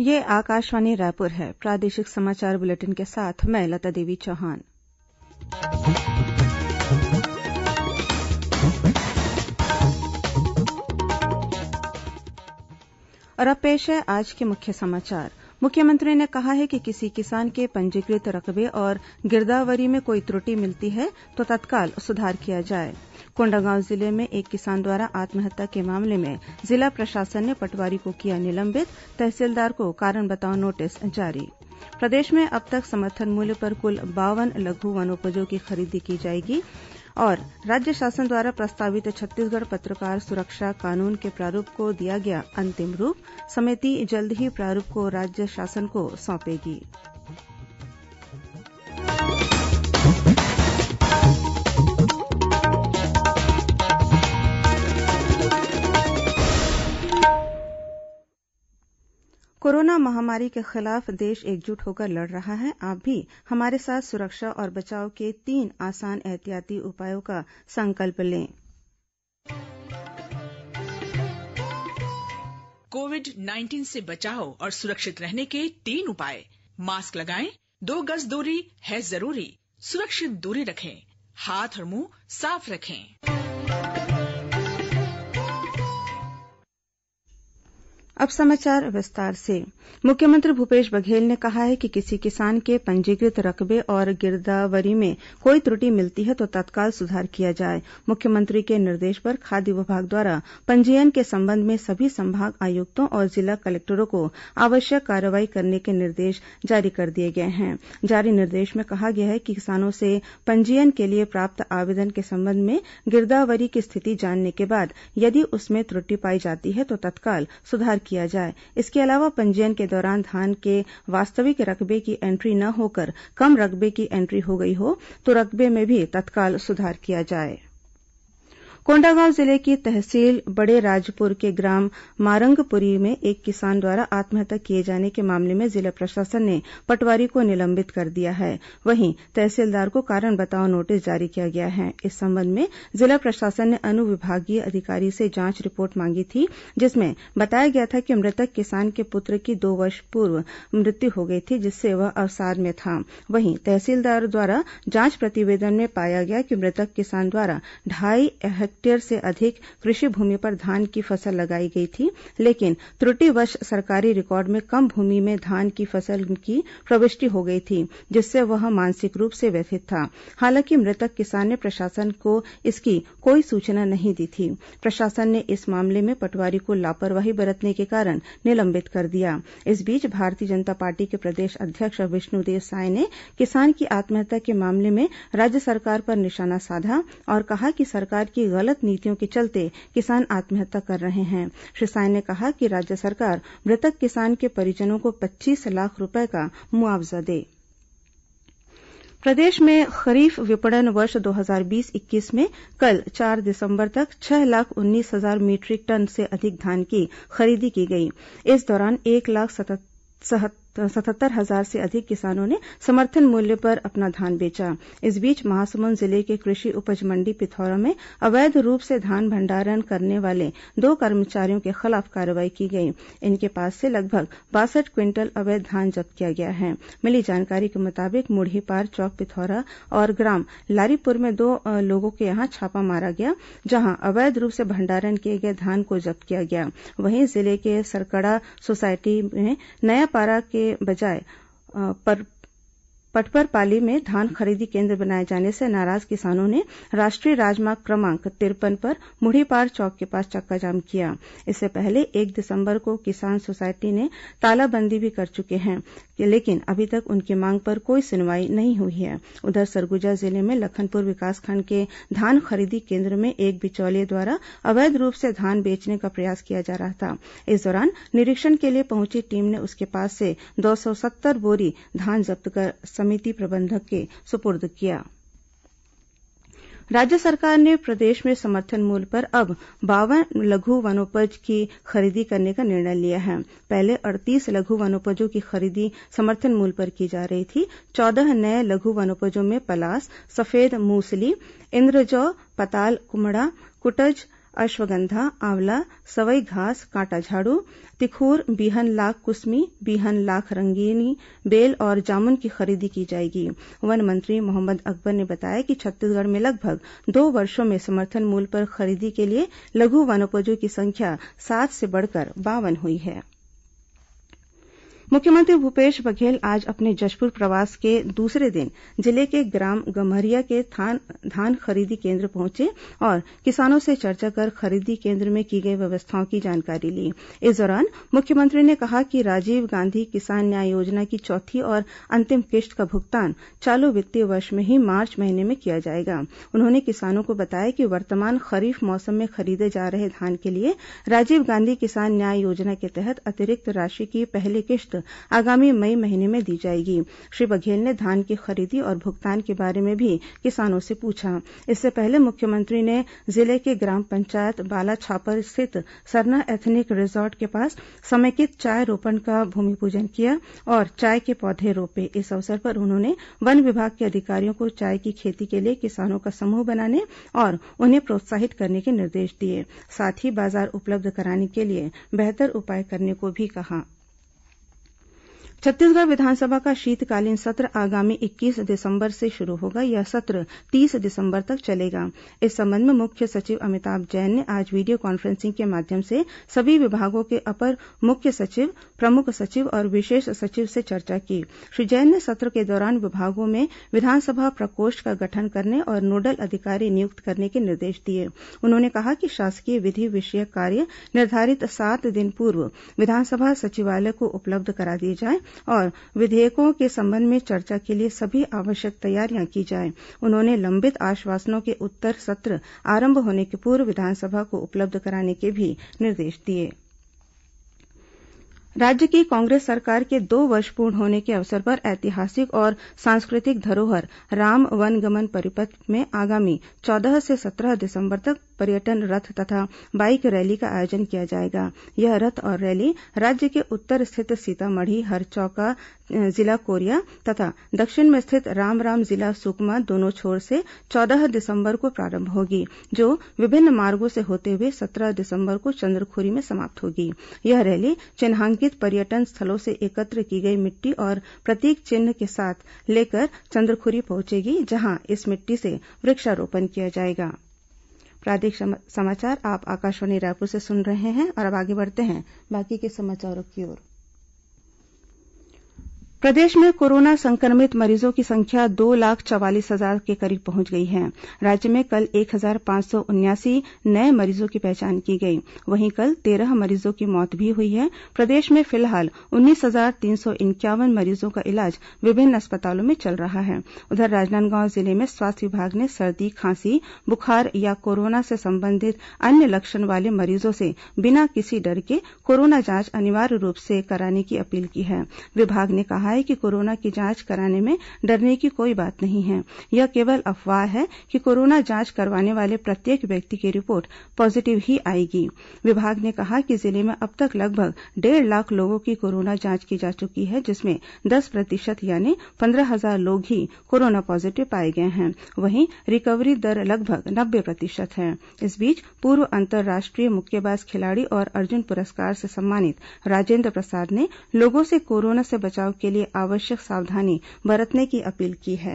ये आकाशवाणी रायपुर है प्रादेशिक समाचार बुलेटिन के साथ मैं लता देवी चौहान और अब पेश है आज के मुख्य समाचार मुख्यमंत्री ने कहा है कि किसी किसान के पंजीकृत रकबे और गिरदावरी में कोई त्रुटि मिलती है तो तत्काल सुधार किया जाए कोंडागांव जिले में एक किसान द्वारा आत्महत्या के मामले में जिला प्रशासन ने पटवारी को किया निलंबित तहसीलदार को कारण बताओ नोटिस जारी प्रदेश में अब तक समर्थन मूल्य पर कुल बावन लघु वनोपजों की खरीदी की जाएगी और राज्य शासन द्वारा प्रस्तावित छत्तीसगढ़ पत्रकार सुरक्षा कानून के प्रारूप को दिया गया अंतिम रूप समिति जल्द ही प्रारूप को राज्य शासन को सौंपेगी कोरोना महामारी के खिलाफ देश एकजुट होकर लड़ रहा है आप भी हमारे साथ सुरक्षा और बचाव के तीन आसान एहतियाती उपायों का संकल्प लें कोविड नाइन्टीन से बचाव और सुरक्षित रहने के तीन उपाय मास्क लगाएं, दो गज दूरी है जरूरी सुरक्षित दूरी रखें हाथ और मुंह साफ रखें मुख्यमंत्री से मुख्यमंत्री भूपेश बघेल ने कहा है कि किसी किसान के पंजीकृत रकबे और गिरदावरी में कोई त्रुटि मिलती है तो तत्काल सुधार किया जाए मुख्यमंत्री के निर्देश पर खाद्य विभाग द्वारा पंजीयन के संबंध में सभी संभाग आयुक्तों और जिला कलेक्टरों को आवश्यक कार्रवाई करने के निर्देश जारी कर दिए गए हैं जारी निर्देश में कहा गया है कि किसानों से पंजीयन के लिए प्राप्त आवेदन के संबंध में गिरदावरी की स्थिति जानने के बाद यदि उसमें त्रुटि पाई जाती है तो तत्काल सुधार किया जाए इसके अलावा पंजीयन के दौरान धान के वास्तविक रकबे की एंट्री न होकर कम रकबे की एंट्री हो गई हो तो रकबे में भी तत्काल सुधार किया जाएगा कोंडागांव जिले की तहसील बड़ेराजपुर के ग्राम मारंगपुरी में एक किसान द्वारा आत्महत्या किए जाने के मामले में जिला प्रशासन ने पटवारी को निलंबित कर दिया है वहीं तहसीलदार को कारण बताओ नोटिस जारी किया गया है इस संबंध में जिला प्रशासन ने अनुविभागीय अधिकारी से जांच रिपोर्ट मांगी थी जिसमें बताया गया था कि मृतक किसान के पुत्र की दो वर्ष पूर्व मृत्यु हो गई थी जिससे वह अवसाद में था वहीं तहसीलदार द्वारा जांच प्रतिवेदन में पाया गया कि मृतक किसान द्वारा ढाई हेक्टेयर से अधिक कृषि भूमि पर धान की फसल लगाई गई थी लेकिन त्रुटिवश सरकारी रिकॉर्ड में कम भूमि में धान की फसल की प्रविष्टि हो गई थी जिससे वह मानसिक रूप से व्यथित था हालांकि मृतक किसान ने प्रशासन को इसकी कोई सूचना नहीं दी थी प्रशासन ने इस मामले में पटवारी को लापरवाही बरतने के कारण निलंबित कर दिया इस बीच भारतीय जनता पार्टी के प्रदेश अध्यक्ष विष्णुदेव साय ने किसान की आत्महत्या के मामले में राज्य सरकार पर निशाना साधा और कहा कि सरकार की गलत गलत नीतियों के चलते किसान आत्महत्या कर रहे हैं श्री साय ने कहा कि राज्य सरकार मृतक किसान के परिजनों को पच्चीस लाख रूपये का मुआवजा दे प्रदेश में खरीफ विपणन वर्ष दो हजार बीस इक्कीस में कल चार दिसंबर तक छह लाख उन्नीस हजार मीट्रिक टन से अधिक धान की खरीदी की गई इस दौरान एक लाख सतहत्तर सतहत्तर हजार से अधिक किसानों ने समर्थन मूल्य पर अपना धान बेचा इस बीच महासमुंद जिले के कृषि उपज मंडी पिथौरा में अवैध रूप से धान भंडारण करने वाले दो कर्मचारियों के खिलाफ कार्रवाई की गई इनके पास से लगभग बासठ क्विंटल अवैध धान जब्त किया गया है मिली जानकारी के मुताबिक मुढ़ीपार चौक पिथौरा और ग्राम लारीपुर में दो लोगों के यहां छापा मारा गया जहां अवैध रूप से भंडारण किए गए धान को जब्त किया गया वहीं जिले के सरकड़ा सोसायटी में नया पारा के के बजाय पर पटपरपाली में धान खरीदी केन्द्र बनाए जाने से नाराज किसानों ने राष्ट्रीय राजमार्ग क्रमांक तिरपन पर मुढ़ीपार चौक के पास चक्काजाम किया इससे पहले एक दिसंबर को किसान सोसायटी ने तालाबंदी भी कर चुके हैं लेकिन अभी तक उनकी मांग पर कोई सुनवाई नहीं हुई है उधर सरगुजा जिले में लखनपुर विकासखंड के धान खरीदी केन्द्र में एक बिचौलिए द्वारा अवैध रूप से धान बेचने का प्रयास किया जा रहा था इस दौरान निरीक्षण के लिए पहुंची टीम ने उसके पास से दो सौ सत्तर बोरी धान जब्त कर समिति प्रबंधक के सुपुर्द किया राज्य सरकार ने प्रदेश में समर्थन मूल्य पर अब बावन लघु वनोपज की खरीदी करने का निर्णय लिया है पहले अड़तीस लघु वनोपजों की खरीदी समर्थन मूल्य पर की जा रही थी चौदह नये लघु वनोपजों में पलास सफेद मूसली इंद्रजौ पताल कुमड़ा कुटज अश्वगंधा आंवला सवई घास कांटा झाड़ू तिखूर बिहन लाख कुसमी बिहन लाख रंगीनी बेल और जामुन की खरीदी की जाएगी वन मंत्री मोहम्मद अकबर ने बताया कि छत्तीसगढ़ में लगभग दो वर्षो में समर्थन मूल्य पर खरीदी के लिए लघु वनोपजों की संख्या सात से बढ़कर बावन हुई है मुख्यमंत्री भूपेश बघेल आज अपने जशपुर प्रवास के दूसरे दिन जिले के ग्राम गम्हरिया के धान खरीदी केन्द्र पहुंचे और किसानों से चर्चा कर खरीदी केन्द्र में की गई व्यवस्थाओं की जानकारी ली इस दौरान मुख्यमंत्री ने कहा कि राजीव गांधी किसान न्याय योजना की चौथी और अंतिम किश्त का भुगतान चालू वित्तीय वर्ष में ही मार्च महीने में किया जाएगा उन्होंने किसानों को बताया कि वर्तमान खरीफ मौसम में खरीदे जा रहे धान के लिए राजीव गांधी किसान न्याय योजना के तहत अतिरिक्त राशि की पहली किश्त आगामी मई महीने में दी जाएगी श्री बघेल ने धान की खरीदी और भुगतान के बारे में भी किसानों से पूछा इससे पहले मुख्यमंत्री ने जिले के ग्राम पंचायत बालाछापर स्थित सरना एथनिक रिजॉर्ट के पास समेकित चाय रोपण का भूमिपूजन किया और चाय के पौधे रोपे इस अवसर पर उन्होंने वन विभाग के अधिकारियों को चाय की खेती के लिए किसानों का समूह बनाने और उन्हें प्रोत्साहित करने के निर्देश दिए साथ ही बाजार उपलब्ध कराने के लिए बेहतर उपाय करने को भी कहा है सत्र छत्तीसगढ़ विधानसभा का शीतकालीन सत्र आगामी इक्कीस दिसंबर से शुरू होगा यह सत्र तीस दिसंबर तक चलेगा इस संबंध में मुख्य सचिव अमिताभ जैन ने आज वीडियो कॉन्फ्रेंसिंग के माध्यम से सभी विभागों के अपर मुख्य सचिव प्रमुख सचिव और विशेष सचिव से चर्चा की श्री जैन ने सत्र के दौरान विभागों में विधानसभा प्रकोष्ठ का गठन करने और नोडल अधिकारी नियुक्त करने के निर्देश दिए उन्होंने कहा कि शासकीय विधि विषय कार्य निर्धारित सात दिन पूर्व विधानसभा सचिवालय को उपलब्ध करा दिए जाएं और विधेयकों के संबंध में चर्चा के लिए सभी आवश्यक तैयारियां की जाएं उन्होंने लंबित आश्वासनों के उत्तर सत्र आरंभ होने के पूर्व विधानसभा को उपलब्ध कराने के भी निर्देश दिए राज्य की कांग्रेस सरकार के दो वर्ष पूर्ण होने के अवसर पर ऐतिहासिक और सांस्कृतिक धरोहर राम वनगमन परिपथ में आगामी चौदह से सत्रह दिसंबर तक पर्यटन रथ तथा बाईक रैली का आयोजन किया जाएगा यह रथ और रैली राज्य के उत्तर स्थित सीतामढ़ी हरचौका जिला कोरिया तथा दक्षिण में स्थित रामराम जिला सुकमा दोनों छोर से चौदह दिसंबर को प्रारंभ होगी जो विभिन्न मार्गों से होते हुए सत्रह दिसंबर को चंद्रखुरी में समाप्त होगी यह रैली चिन्हांकित पर्यटन स्थलों से एकत्र की गई मिट्टी और प्रतीक चिन्ह के साथ लेकर चंद्रखुरी पहुंचेगी जहां इस मिट्टी से वृक्षारोपण किया जाएगा प्रादेशिक समाचार आप आकाशवाणी रायपुर से सुन रहे हैं और अब आगे बढ़ते हैं बाकी के समाचारों की ओर प्रदेश में कोरोना संक्रमित मरीजों की संख्या दो लाख चवालीस हजार के करीब पहुंच गई है राज्य में कल एक हजार पांच सौ उनयासी नये मरीजों की पहचान की गई वहीं कल तेरह मरीजों की मौत भी हुई है प्रदेश में फिलहाल उन्नीस हजार तीन सौ इंक्यावन मरीजों का इलाज विभिन्न अस्पतालों में चल रहा है उधर राजनांदगांव जिले में स्वास्थ्य विभाग ने सर्दी खांसी बुखार या कोरोना से संबंधित अन्य लक्षण वाले मरीजों से बिना किसी डर के कोरोना जांच अनिवार्य रूप से कराने की अपील की है विभाग ने कहा है है कि कोरोना की जांच कराने में डरने की कोई बात नहीं है यह केवल अफवाह है कि कोरोना जांच करवाने वाले प्रत्येक व्यक्ति की रिपोर्ट पॉजीटिव ही आएगी विभाग ने कहा कि जिले में अब तक लगभग डेढ़ लाख लोगों की कोरोना जांच की जा चुकी है जिसमें दस प्रतिशत यानी पंद्रह हजार लोग ही कोरोना पॉजिटिव पाए गए हैं वहीं रिकवरी दर लगभग नब्बे प्रतिशत है इस बीच पूर्व अंतर्राष्ट्रीय मुक्केबाज खिलाड़ी और अर्जुन पुरस्कार से सम्मानित राजेन्द्र प्रसाद ने लोगों से कोरोना से बचाव के लिए लिए आवश्यक सावधानी बरतने की अपील की है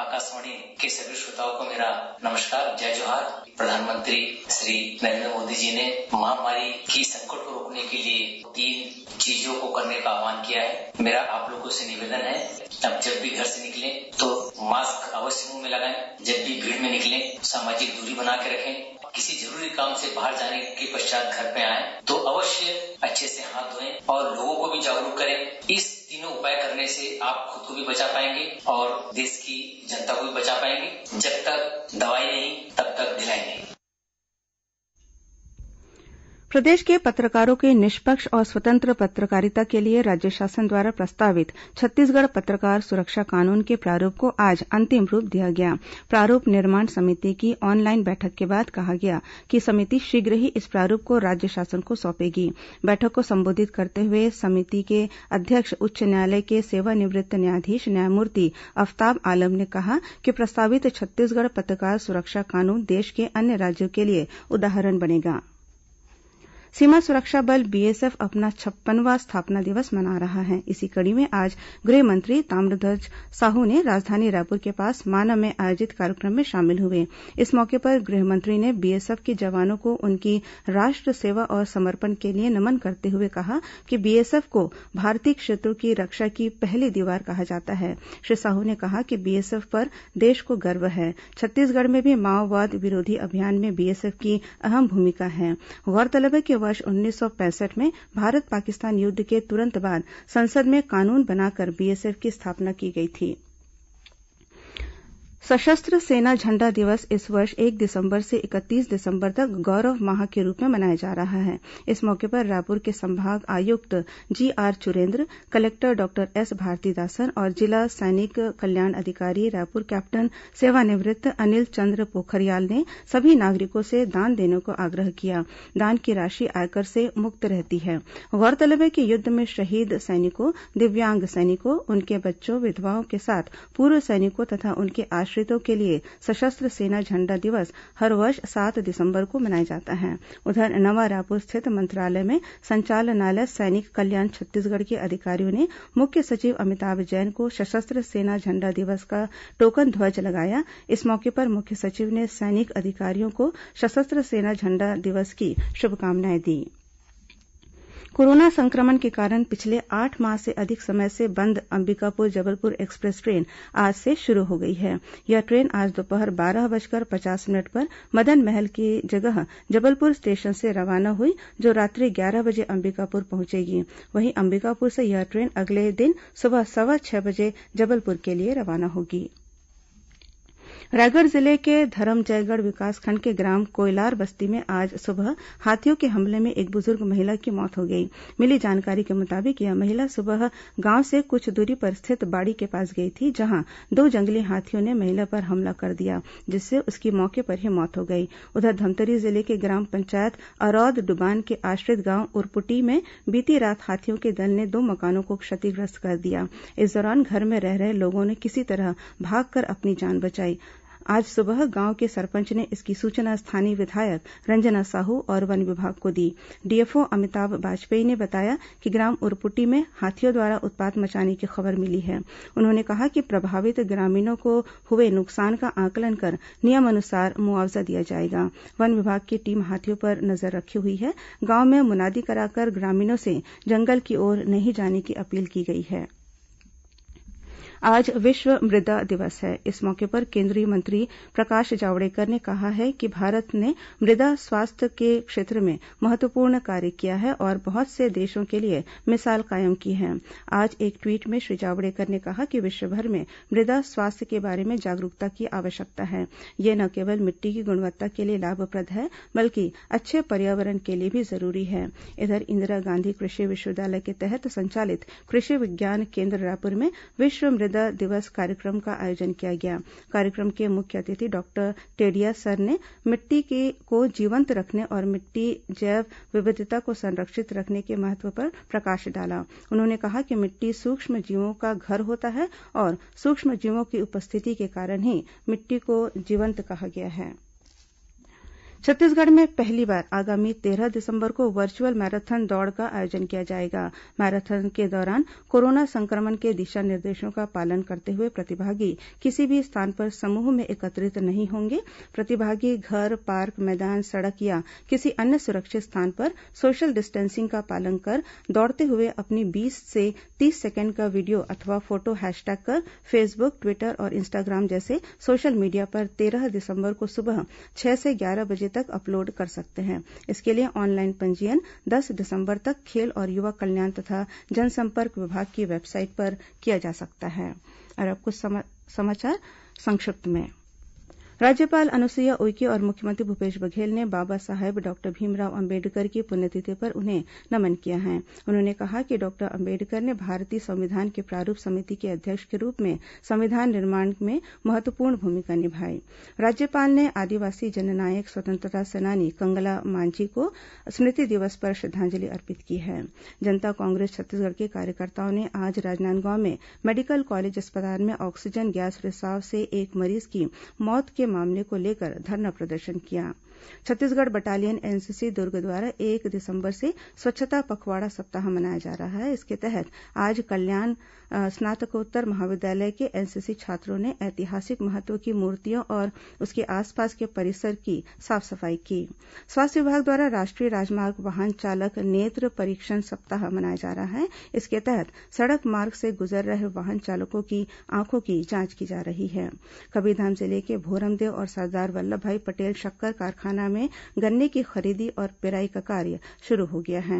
आकाशवाणी के सभी श्रोताओं को मेरा नमस्कार जय जोहार प्रधानमंत्री श्री नरेंद्र मोदी जी ने महामारी की संकट को रोकने के लिए तीन चीजों को करने का आह्वान किया है मेरा आप लोगों से निवेदन है अब जब भी घर से निकले तो मास्क अवश्य मुंह में लगाएं जब भी भीड़ में निकले सामाजिक दूरी बना के रखें किसी जरूरी काम से बाहर जाने के पश्चात घर पे आए तो अवश्य अच्छे से हाथ धोएं और लोगों को भी जागरूक करें इस तीनों उपाय करने से आप खुद को भी बचा पाएंगे और देश की जनता को भी बचा पाएंगे जब तक दवाई नहीं तब तक ढिलाई नहीं पत्रकारिता प्रदेश के पत्रकारों के निष्पक्ष और स्वतंत्र पत्रकारिता के लिए राज्य शासन द्वारा प्रस्तावित छत्तीसगढ़ पत्रकार सुरक्षा कानून के प्रारूप को आज अंतिम रूप दिया गया प्रारूप निर्माण समिति की ऑनलाइन बैठक के बाद कहा गया कि समिति शीघ्र ही इस प्रारूप को राज्य शासन को सौंपेगी बैठक को संबोधित करते हुए समिति के अध्यक्ष उच्च न्यायालय के सेवानिवृत्त न्यायाधीश न्यायमूर्ति अफ्ताब आलम ने कहा कि प्रस्तावित छत्तीसगढ़ पत्रकार सुरक्षा कानून देश के अन्य राज्यों के लिए उदाहरण बनेगा सीमा सुरक्षा बल बीएसएफ अपना छप्पनवां स्थापना दिवस मना रहा है इसी कड़ी में आज गृह मंत्री ताम्रध्वज साहू ने राजधानी रायपुर के पास माना में आयोजित कार्यक्रम में शामिल हुए इस मौके पर गृह मंत्री ने बीएसएफ के जवानों को उनकी राष्ट्र सेवा और समर्पण के लिए नमन करते हुए कहा कि बीएसएफ को भारतीय क्षेत्रों की रक्षा की पहली दीवार कहा जाता है श्री साहू ने कहा कि बीएसएफ पर देश को गर्व है छत्तीसगढ़ में भी माओवाद विरोधी अभियान में बीएसएफ की अहम भूमिका है गौरतलब है कि वर्ष उन्नीस सौ पैंसठ में भारत पाकिस्तान युद्ध के तुरंत बाद संसद में कानून बनाकर बीएसएफ की स्थापना की गई थी सशस्त्र सेना झंडा दिवस इस वर्ष एक दिसंबर से इकतीस दिसंबर तक गौरव माह के रूप में मनाया जा रहा है इस मौके पर रायपुर के संभाग आयुक्त GR Churendra collector doctor S Bharathidasan और जिला सैनिक कल्याण अधिकारी रायपुर कैप्टन सेवानिवृत्त अनिल चंद्र पोखरियाल ने सभी नागरिकों से दान देने को आग्रह किया दान की राशि आयकर से मुक्त रहती है गौरतलब है कि युद्ध में शहीद सैनिकों दिव्यांग सैनिकों उनके बच्चों विधवाओं के साथ पूर्व सैनिकों तथा उनके आश्रितों के लिए सशस्त्र सेना झण्डा दिवस हर वर्ष सात दिसंबर को मनाया जाता है उधर नवा रायपुर स्थित मंत्रालय में संचालनालय सैनिक कल्याण छत्तीसगढ़ के अधिकारियों ने मुख्य सचिव अमिताभ जैन को सशस्त्र सेना झण्डा दिवस का टोकन ध्वज लगाया इस मौके पर मुख्य सचिव ने सैनिक अधिकारियों को सशस्त्र सेना झण्डा दिवस की शुभकामनाएं दीं कोरोना संक्रमण के कारण पिछले आठ माह से अधिक समय से बंद अंबिकापुर जबलपुर एक्सप्रेस ट्रेन आज से शुरू हो गई है यह ट्रेन आज दोपहर बारह बजकर पचास मिनट पर मदन महल की जगह जबलपुर स्टेशन से रवाना हुई जो रात्रि ग्यारह बजे अंबिकापुर पहुंचेगी वहीं अंबिकापुर से यह ट्रेन अगले दिन सुबह सवा छह बजे जबलपुर के लिए रवाना होगी रायगढ़ जिले के धरमजयगढ़ विकासखंड के ग्राम कोयलार बस्ती में आज सुबह हाथियों के हमले में एक बुजुर्ग महिला की मौत हो गई मिली जानकारी के मुताबिक यह महिला सुबह गांव से कुछ दूरी पर स्थित बाड़ी के पास गई थी जहां दो जंगली हाथियों ने महिला पर हमला कर दिया जिससे उसकी मौके पर ही मौत हो गई उधर धमतरी जिले के ग्राम पंचायत अरौद डुबान के आश्रित गांव उरपुटी में बीती रात हाथियों के दल ने दो मकानों को क्षतिग्रस्त कर दिया इस दौरान घर में रह रहे लोगों ने किसी तरह भागकर अपनी जान बचाई आज सुबह गांव के सरपंच ने इसकी सूचना स्थानीय विधायक रंजना साहू और वन विभाग को दी डीएफओ अमिताभ वाजपेयी ने बताया कि ग्राम उरपुटी में हाथियों द्वारा उत्पात मचाने की खबर मिली है उन्होंने कहा कि प्रभावित ग्रामीणों को हुए नुकसान का आंकलन कर नियमानुसार मुआवजा दिया जाएगा वन विभाग की टीम हाथियों पर नजर रखी हुई है गांव में मुनादी कराकर ग्रामीणों से जंगल की ओर नहीं जाने की अपील की गई है आज विश्व मृदा दिवस है इस मौके पर केंद्रीय मंत्री प्रकाश जावड़ेकर ने कहा है कि भारत ने मृदा स्वास्थ्य के क्षेत्र में महत्वपूर्ण कार्य किया है और बहुत से देशों के लिए मिसाल कायम की है आज एक ट्वीट में श्री जावड़ेकर ने कहा कि विश्वभर में मृदा स्वास्थ्य के बारे में जागरूकता की आवश्यकता है यह न केवल मिट्टी की गुणवत्ता के लिए लाभप्रद है बल्कि अच्छे पर्यावरण के लिए भी जरूरी है इधर इंदिरा गांधी कृषि विश्वविद्यालय के तहत संचालित कृषि विज्ञान केन्द्र रायपुर में विश्व मृदा दिवस कार्यक्रम का आयोजन किया गया कार्यक्रम के मुख्य अतिथि डॉक्टर टेडिया सर ने मिट्टी को जीवंत रखने और मिट्टी जैव विविधता को संरक्षित रखने के महत्व पर प्रकाश डाला उन्होंने कहा कि मिट्टी सूक्ष्म जीवों का घर होता है और सूक्ष्म जीवों की उपस्थिति के कारण ही मिट्टी को जीवंत कहा गया है छत्तीसगढ़ में पहली बार आगामी तेरह दिसंबर को वर्चुअल मैराथन दौड़ का आयोजन किया जाएगा मैराथन के दौरान कोरोना संक्रमण के दिशा निर्देशों का पालन करते हुए प्रतिभागी किसी भी स्थान पर समूह में एकत्रित नहीं होंगे प्रतिभागी घर पार्क मैदान सड़क या किसी अन्य सुरक्षित स्थान पर सोशल डिस्टेंसिंग का पालन कर दौड़ते हुए अपनी बीस से तीस सेकेंड का वीडियो अथवा फोटो हैशटैग कर फेसबुक ट्विटर और इंस्टाग्राम जैसे सोशल मीडिया पर तेरह दिसंबर को सुबह छह से ग्यारह बजे तक अपलोड कर सकते हैं इसके लिए ऑनलाइन पंजीयन दस दिसंबर तक खेल और युवा कल्याण तथा जनसंपर्क विभाग की वेबसाइट पर किया जा सकता है राज्यपाल अनुसुईया उइके और मुख्यमंत्री भूपेश बघेल ने बाबा साहेब डॉक्टर भीमराव अंबेडकर की पुण्यतिथि पर उन्हें नमन किया है उन्होंने कहा कि डॉक्टर अंबेडकर ने भारतीय संविधान के प्रारूप समिति के अध्यक्ष के रूप में संविधान निर्माण में महत्वपूर्ण भूमिका निभाई राज्यपाल ने आदिवासी जननायक स्वतंत्रता सेनानी कंगला मांझी को स्मृति दिवस पर श्रद्धांजलि अर्पित की है जनता कांग्रेस छत्तीसगढ़ के कार्यकर्ताओं ने आज राजनांदगांव में मेडिकल कॉलेज अस्पताल में ऑक्सीजन गैस रिसाव से एक मरीज की मौत के मामले को लेकर धरना प्रदर्शन किया गया छत्तीसगढ़ बटालियन एनसीसी दुर्ग द्वारा एक दिसंबर से स्वच्छता पखवाड़ा सप्ताह मनाया जा रहा है इसके तहत आज कल्याण स्नातकोत्तर महाविद्यालय के एनसीसी छात्रों ने ऐतिहासिक महत्व की मूर्तियों और उसके आसपास के परिसर की साफ सफाई की स्वास्थ्य विभाग द्वारा राष्ट्रीय राजमार्ग वाहन चालक नेत्र परीक्षण सप्ताह मनाया जा रहा है इसके तहत सड़क मार्ग से गुजर रहे वाहन चालकों की आंखों की जांच की जा रही है कबीरधाम जिले के भोरमदेव और सरदार वल्लभभाई पटेल शक्कर कारखाना कारखाना में गन्ने की खरीदी और पेराई का कार्य शुरू हो गया है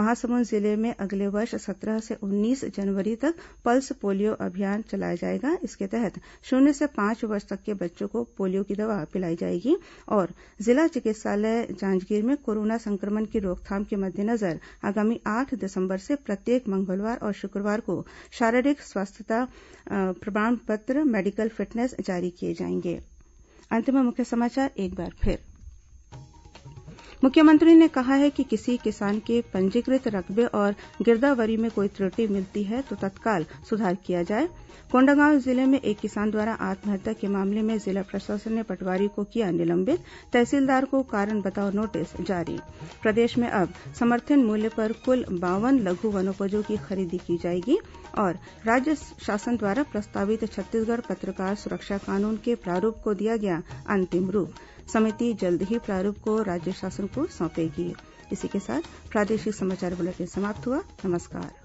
महासमुंद जिले में अगले वर्ष सत्रह से उन्नीस जनवरी तक पल्स पोलियो अभियान चलाया जाएगा इसके तहत शून्य से पांच वर्ष तक के बच्चों को पोलियो की दवा पिलाई जाएगी और जिला चिकित्सालय जांजगीर में कोरोना संक्रमण की रोकथाम के मद्देनजर आगामी आठ दिसंबर से प्रत्येक मंगलवार और शुक्रवार को शारीरिक स्वास्थ्यता प्रमाण पत्र मेडिकल फिटनेस जारी किए जाएंगे अंत में मुख्य समाचार एक बार फिर मुख्यमंत्री ने कहा है कि किसी किसान के पंजीकृत रकबे और गिरदावरी में कोई त्रुटि मिलती है तो तत्काल सुधार किया जाए कोंडागांव जिले में एक किसान द्वारा आत्महत्या के मामले में जिला प्रशासन ने पटवारी को किया निलंबित तहसीलदार को कारण बताओ नोटिस जारी प्रदेश में अब समर्थन मूल्य पर कुल बावन लघु वनोपजों की खरीदी की जाएगी और राज्य शासन द्वारा प्रस्तावित छत्तीसगढ़ पत्रकार सुरक्षा कानून के प्रारूप को दिया गया अंतिम रूप समिति जल्द ही प्रारूप को राज्य शासन को सौंपेगी इसी के साथ प्रादेशिक समाचार बुलेटिन समाप्त हुआ नमस्कार